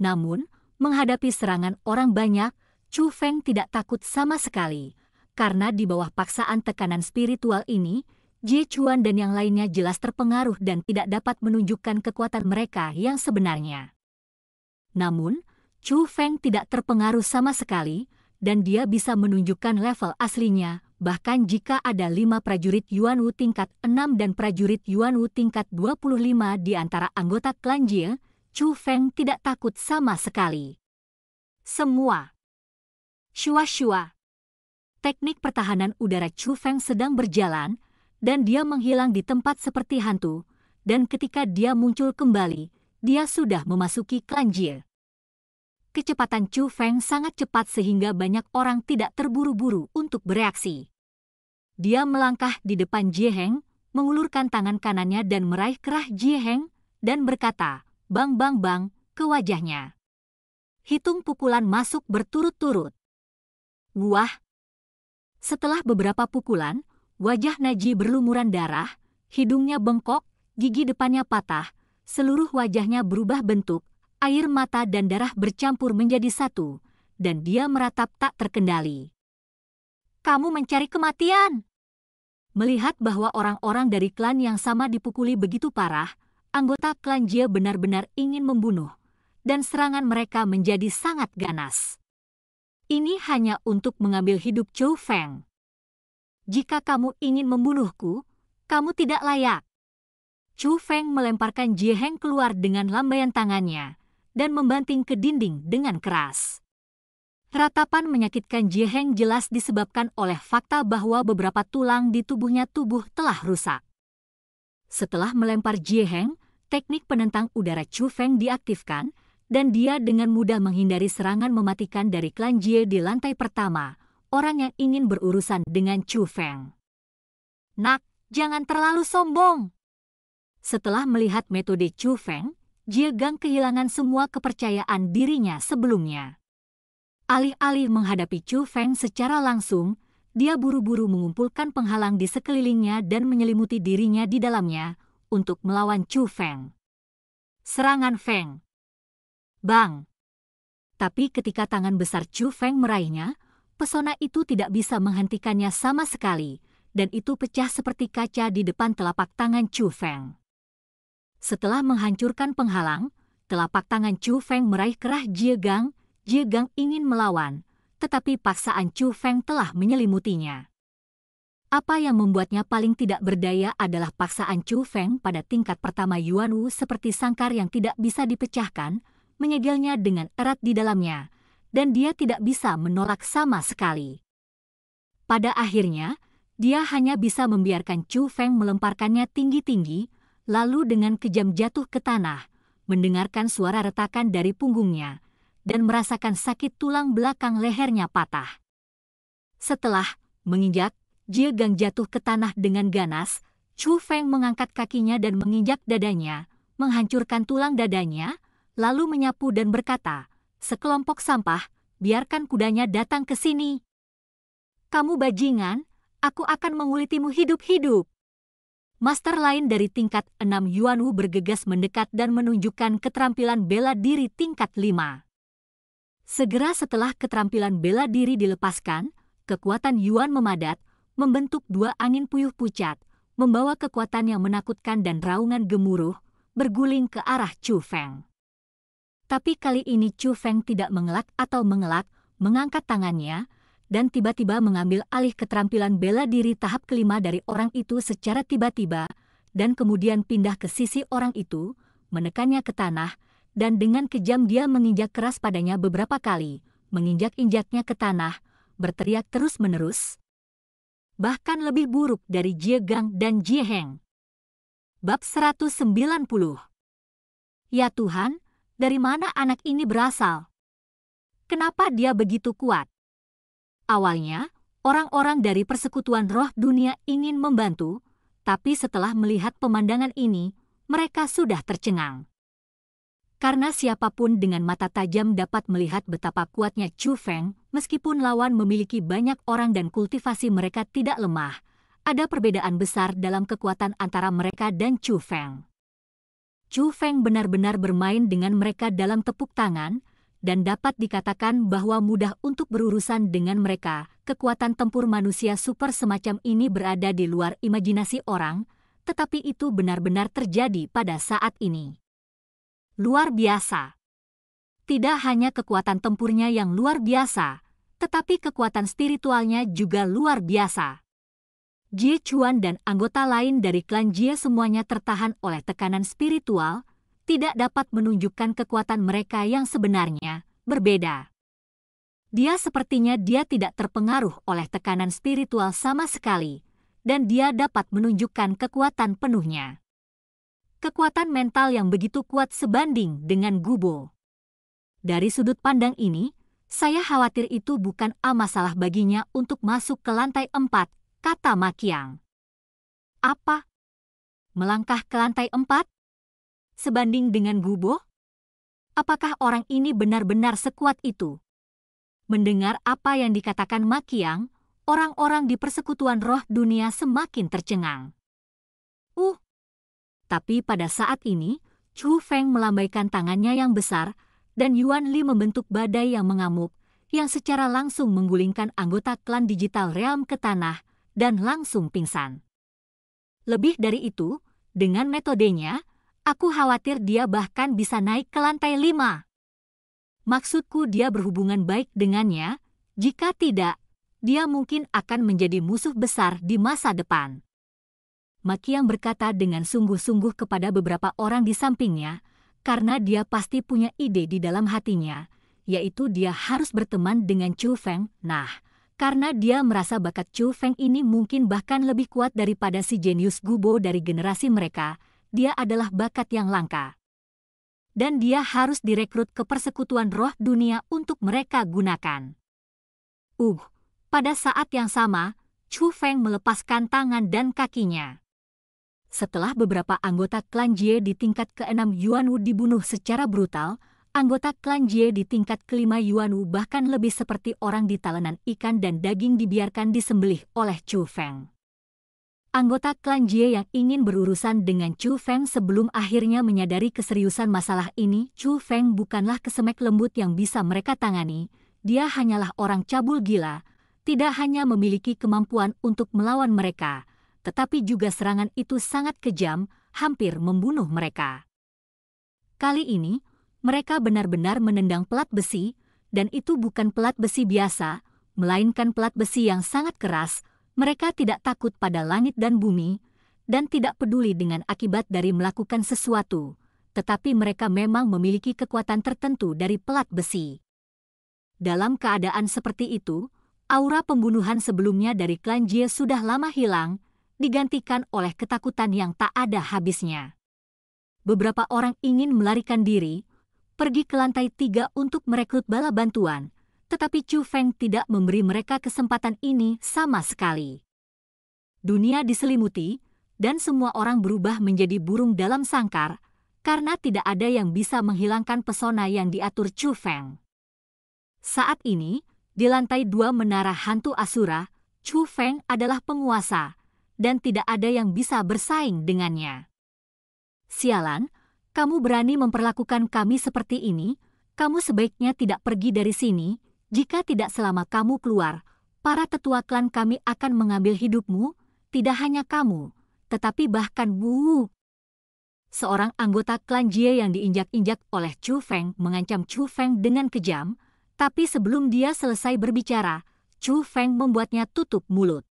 Namun, menghadapi serangan orang banyak, Chu Feng tidak takut sama sekali. Karena di bawah paksaan tekanan spiritual ini, Jie Chuan dan yang lainnya jelas terpengaruh dan tidak dapat menunjukkan kekuatan mereka yang sebenarnya. Namun, Chu Feng tidak terpengaruh sama sekali, dan dia bisa menunjukkan level aslinya, bahkan jika ada lima prajurit Yuan Wu tingkat 6 dan prajurit Yuan Wu tingkat 25 di antara anggota klan Jie, Chu Feng tidak takut sama sekali. Semua. Shua-shua. Teknik pertahanan udara Chu Feng sedang berjalan, dan dia menghilang di tempat seperti hantu, dan ketika dia muncul kembali, dia sudah memasuki Klanjir. Kecepatan Chu Feng sangat cepat sehingga banyak orang tidak terburu-buru untuk bereaksi. Dia melangkah di depan Jie Heng, mengulurkan tangan kanannya dan meraih kerah Jie Heng, dan berkata, bang-bang-bang, ke wajahnya. Hitung pukulan masuk berturut-turut. Wah! Setelah beberapa pukulan, wajah Naji berlumuran darah, hidungnya bengkok, gigi depannya patah, seluruh wajahnya berubah bentuk, air mata dan darah bercampur menjadi satu, dan dia meratap tak terkendali. Kamu mencari kematian! Melihat bahwa orang-orang dari klan yang sama dipukuli begitu parah, anggota klan Jia benar-benar ingin membunuh, dan serangan mereka menjadi sangat ganas. Ini hanya untuk mengambil hidup Zhou Feng. Jika kamu ingin membunuhku, kamu tidak layak. Zhou Feng melemparkan Jie Heng keluar dengan lambaian tangannya dan membanting ke dinding dengan keras. Ratapan menyakitkan Jie Heng jelas disebabkan oleh fakta bahwa beberapa tulang di tubuhnya tubuh telah rusak. Setelah melempar Jie Heng, teknik penentang udara Chu Feng diaktifkan, dan dia dengan mudah menghindari serangan mematikan dari klan Jie di lantai pertama, orang yang ingin berurusan dengan Chu Feng. Nak, jangan terlalu sombong. Setelah melihat metode Chu Feng, Jie Gang kehilangan semua kepercayaan dirinya sebelumnya. Alih-alih menghadapi Chu Feng secara langsung, dia buru-buru mengumpulkan penghalang di sekelilingnya dan menyelimuti dirinya di dalamnya untuk melawan Chu Feng. Serangan Feng. Bang. Tapi ketika tangan besar Chu Feng meraihnya, pesona itu tidak bisa menghentikannya sama sekali, dan itu pecah seperti kaca di depan telapak tangan Chu Feng. Setelah menghancurkan penghalang, telapak tangan Chu Feng meraih kerah Jie Gang. Jie Gang ingin melawan, tetapi paksaan Chu Feng telah menyelimutinya. Apa yang membuatnya paling tidak berdaya adalah paksaan Chu Feng pada tingkat pertama Yuan Wu seperti sangkar yang tidak bisa dipecahkan, menyegelnya dengan erat di dalamnya, dan dia tidak bisa menolak sama sekali. Pada akhirnya, dia hanya bisa membiarkan Chu Feng melemparkannya tinggi-tinggi, lalu dengan kejam jatuh ke tanah, mendengarkan suara retakan dari punggungnya, dan merasakan sakit tulang belakang lehernya patah. Setelah menginjak Jie Gang jatuh ke tanah dengan ganas, Chu Feng mengangkat kakinya dan menginjak dadanya, menghancurkan tulang dadanya, lalu menyapu dan berkata, sekelompok sampah, biarkan kudanya datang ke sini. Kamu bajingan, aku akan mengulitimu hidup-hidup. Master lain dari tingkat 6 Yuan Wu bergegas mendekat dan menunjukkan keterampilan bela diri tingkat 5. Segera setelah keterampilan bela diri dilepaskan, kekuatan Yuan memadat, membentuk dua angin puyuh pucat, membawa kekuatan yang menakutkan dan raungan gemuruh, berguling ke arah Chu Feng. Tapi kali ini Chu Feng tidak mengelak atau mengelak, mengangkat tangannya, dan tiba-tiba mengambil alih keterampilan bela diri tahap kelima dari orang itu secara tiba-tiba, dan kemudian pindah ke sisi orang itu, menekannya ke tanah, dan dengan kejam dia menginjak keras padanya beberapa kali, menginjak-injaknya ke tanah, berteriak terus-menerus, bahkan lebih buruk dari Jie Gang dan Jie Heng. Bab 190 Ya Tuhan, dari mana anak ini berasal? Kenapa dia begitu kuat? Awalnya, orang-orang dari persekutuan roh dunia ingin membantu, tapi setelah melihat pemandangan ini, mereka sudah tercengang. Karena siapapun dengan mata tajam dapat melihat betapa kuatnya Chu Feng, meskipun lawan memiliki banyak orang dan kultivasi mereka tidak lemah, ada perbedaan besar dalam kekuatan antara mereka dan Chu Feng. Chu Feng benar-benar bermain dengan mereka dalam tepuk tangan, dan dapat dikatakan bahwa mudah untuk berurusan dengan mereka. Kekuatan tempur manusia super semacam ini berada di luar imajinasi orang, tetapi itu benar-benar terjadi pada saat ini. Luar biasa! Tidak hanya kekuatan tempurnya yang luar biasa, tetapi kekuatan spiritualnya juga luar biasa. Jie Chuan dan anggota lain dari klan Jie semuanya tertahan oleh tekanan spiritual, tidak dapat menunjukkan kekuatan mereka yang sebenarnya berbeda. Dia sepertinya dia tidak terpengaruh oleh tekanan spiritual sama sekali, dan dia dapat menunjukkan kekuatan penuhnya. Kekuatan mental yang begitu kuat sebanding dengan Gubo. Dari sudut pandang ini, saya khawatir itu bukan A masalah baginya untuk masuk ke lantai empat, kata Makiang. Apa? Melangkah ke lantai empat? Sebanding dengan Gubo? Apakah orang ini benar-benar sekuat itu? Mendengar apa yang dikatakan Makiang, orang-orang di persekutuan roh dunia semakin tercengang. Uh! Tapi pada saat ini, Chu Feng melambaikan tangannya yang besar, dan Yuan Li membentuk badai yang mengamuk, yang secara langsung menggulingkan anggota klan digital Realm ke tanah dan langsung pingsan. Lebih dari itu, dengan metodenya, aku khawatir dia bahkan bisa naik ke lantai lima. Maksudku dia berhubungan baik dengannya, jika tidak, dia mungkin akan menjadi musuh besar di masa depan. Makiang berkata dengan sungguh-sungguh kepada beberapa orang di sampingnya, karena dia pasti punya ide di dalam hatinya, yaitu dia harus berteman dengan Chu Feng. Nah, karena dia merasa bakat Chu Feng ini mungkin bahkan lebih kuat daripada si jenius Gubo dari generasi mereka, dia adalah bakat yang langka. Dan dia harus direkrut ke persekutuan roh dunia untuk mereka gunakan. Uh, pada saat yang sama, Chu Feng melepaskan tangan dan kakinya. Setelah beberapa anggota klan Jie di tingkat ke-6 Yuan Wu dibunuh secara brutal, anggota klan Jie di tingkat kelima Yuan Wu bahkan lebih seperti orang di talenan ikan dan daging dibiarkan disembelih oleh Chu Feng. Anggota klan Jie yang ingin berurusan dengan Chu Feng sebelum akhirnya menyadari keseriusan masalah ini, Chu Feng bukanlah kesemek lembut yang bisa mereka tangani, dia hanyalah orang cabul gila, tidak hanya memiliki kemampuan untuk melawan mereka, tetapi juga serangan itu sangat kejam, hampir membunuh mereka. Kali ini, mereka benar-benar menendang pelat besi, dan itu bukan pelat besi biasa, melainkan pelat besi yang sangat keras. Mereka tidak takut pada langit dan bumi, dan tidak peduli dengan akibat dari melakukan sesuatu, tetapi mereka memang memiliki kekuatan tertentu dari pelat besi. Dalam keadaan seperti itu, aura pembunuhan sebelumnya dari klan Jie sudah lama hilang, digantikan oleh ketakutan yang tak ada habisnya. Beberapa orang ingin melarikan diri, pergi ke lantai tiga untuk merekrut bala bantuan, tetapi Chu Feng tidak memberi mereka kesempatan ini sama sekali. Dunia diselimuti, dan semua orang berubah menjadi burung dalam sangkar, karena tidak ada yang bisa menghilangkan pesona yang diatur Chu Feng. Saat ini, di lantai dua menara hantu Asura, Chu Feng adalah penguasa, dan tidak ada yang bisa bersaing dengannya. Sialan, kamu berani memperlakukan kami seperti ini, kamu sebaiknya tidak pergi dari sini, jika tidak selama kamu keluar, para tetua klan kami akan mengambil hidupmu, tidak hanya kamu, tetapi bahkan Wu. Seorang anggota klan Jie yang diinjak-injak oleh Chu Feng mengancam Chu Feng dengan kejam, tapi sebelum dia selesai berbicara, Chu Feng membuatnya tutup mulut.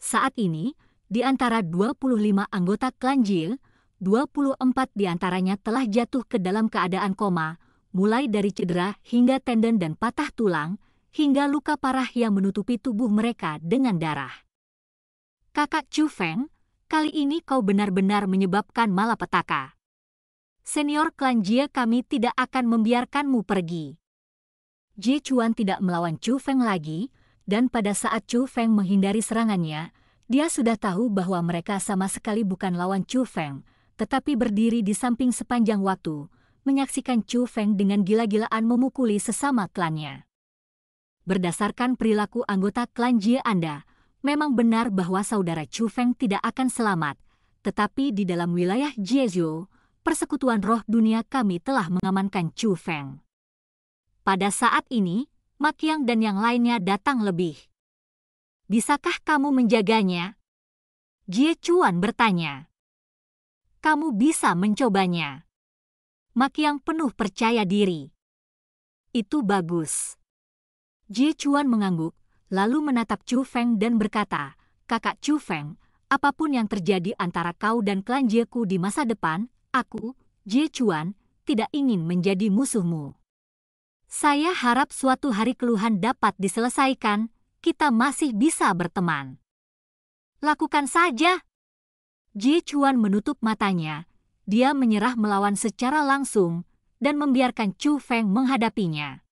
Saat ini, di antara 25 anggota klan Jil, 24 antaranya telah jatuh ke dalam keadaan koma, mulai dari cedera hingga tendon dan patah tulang, hingga luka parah yang menutupi tubuh mereka dengan darah. Kakak Chu Feng, kali ini kau benar-benar menyebabkan malapetaka. Senior klan Jie kami tidak akan membiarkanmu pergi. Jie Chuan tidak melawan Chu Feng lagi, dan pada saat Chu Feng menghindari serangannya, dia sudah tahu bahwa mereka sama sekali bukan lawan Chu Feng, tetapi berdiri di samping sepanjang waktu, menyaksikan Chu Feng dengan gila-gilaan memukuli sesama klannya. Berdasarkan perilaku anggota klan Jie Anda, memang benar bahwa saudara Chu Feng tidak akan selamat, tetapi di dalam wilayah Jiezhou, persekutuan roh dunia kami telah mengamankan Chu Feng. Pada saat ini, Makyang dan yang lainnya datang lebih. Bisakah kamu menjaganya? Jie Chuan bertanya. Kamu bisa mencobanya. Makyang penuh percaya diri. Itu bagus. Jie Chuan mengangguk, lalu menatap Chu Feng dan berkata, Kakak Chu Feng, apapun yang terjadi antara kau dan klan Jieku di masa depan, aku, Jie Chuan, tidak ingin menjadi musuhmu. Saya harap suatu hari keluhan dapat diselesaikan, kita masih bisa berteman. Lakukan saja. Ji Chuan menutup matanya. Dia menyerah melawan secara langsung dan membiarkan Chu Feng menghadapinya.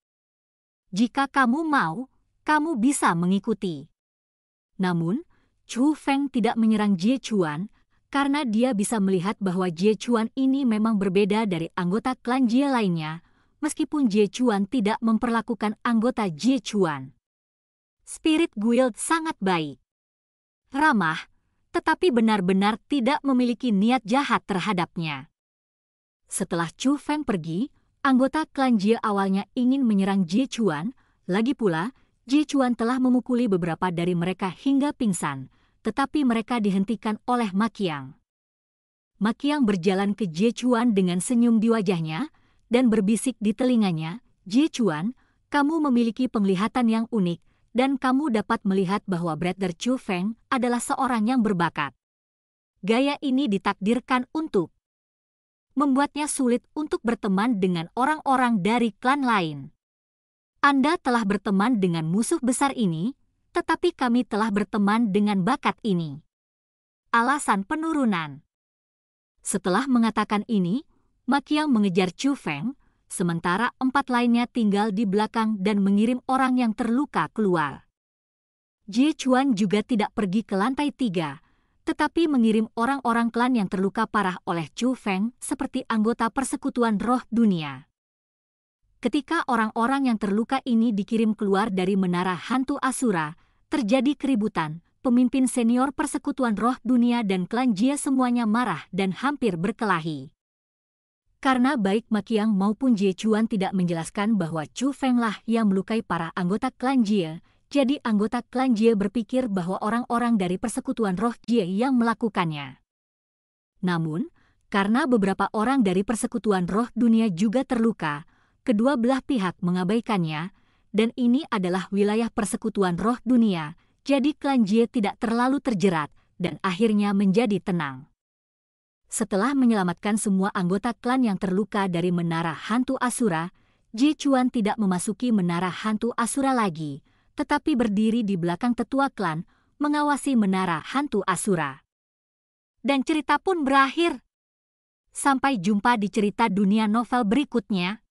Jika kamu mau, kamu bisa mengikuti. Namun, Chu Feng tidak menyerang Jie Chuan karena dia bisa melihat bahwa Jie Chuan ini memang berbeda dari anggota klan Jie lainnya meskipun Chuan tidak memperlakukan anggota Chuan. Spirit Guild sangat baik. Ramah, tetapi benar-benar tidak memiliki niat jahat terhadapnya. Setelah Chu Feng pergi, anggota klan Jie awalnya ingin menyerang Chuan, lagi pula, Chuan telah memukuli beberapa dari mereka hingga pingsan, tetapi mereka dihentikan oleh Makiang. Makiang berjalan ke Chuan dengan senyum di wajahnya, dan berbisik di telinganya, Ji Chuan, kamu memiliki penglihatan yang unik, dan kamu dapat melihat bahwa Brother Chu Feng adalah seorang yang berbakat. Gaya ini ditakdirkan untuk membuatnya sulit untuk berteman dengan orang-orang dari klan lain. Anda telah berteman dengan musuh besar ini, tetapi kami telah berteman dengan bakat ini. Alasan penurunan Setelah mengatakan ini, Makiang mengejar Chu Feng, sementara empat lainnya tinggal di belakang dan mengirim orang yang terluka keluar. Jie Chuan juga tidak pergi ke lantai tiga, tetapi mengirim orang-orang klan yang terluka parah oleh Chu Feng seperti anggota persekutuan roh dunia. Ketika orang-orang yang terluka ini dikirim keluar dari menara hantu Asura, terjadi keributan, pemimpin senior persekutuan roh dunia dan klan Jie semuanya marah dan hampir berkelahi. Karena baik Makiang maupun Jie Chuan tidak menjelaskan bahwa Chu lah yang melukai para anggota klan Jie, jadi anggota klan Jie berpikir bahwa orang-orang dari persekutuan roh Jie yang melakukannya. Namun, karena beberapa orang dari persekutuan roh dunia juga terluka, kedua belah pihak mengabaikannya, dan ini adalah wilayah persekutuan roh dunia, jadi klan Jie tidak terlalu terjerat, dan akhirnya menjadi tenang. Setelah menyelamatkan semua anggota klan yang terluka dari menara hantu Asura, Ji Chuan tidak memasuki menara hantu Asura lagi, tetapi berdiri di belakang tetua klan, mengawasi menara hantu Asura. Dan cerita pun berakhir. Sampai jumpa di cerita dunia novel berikutnya.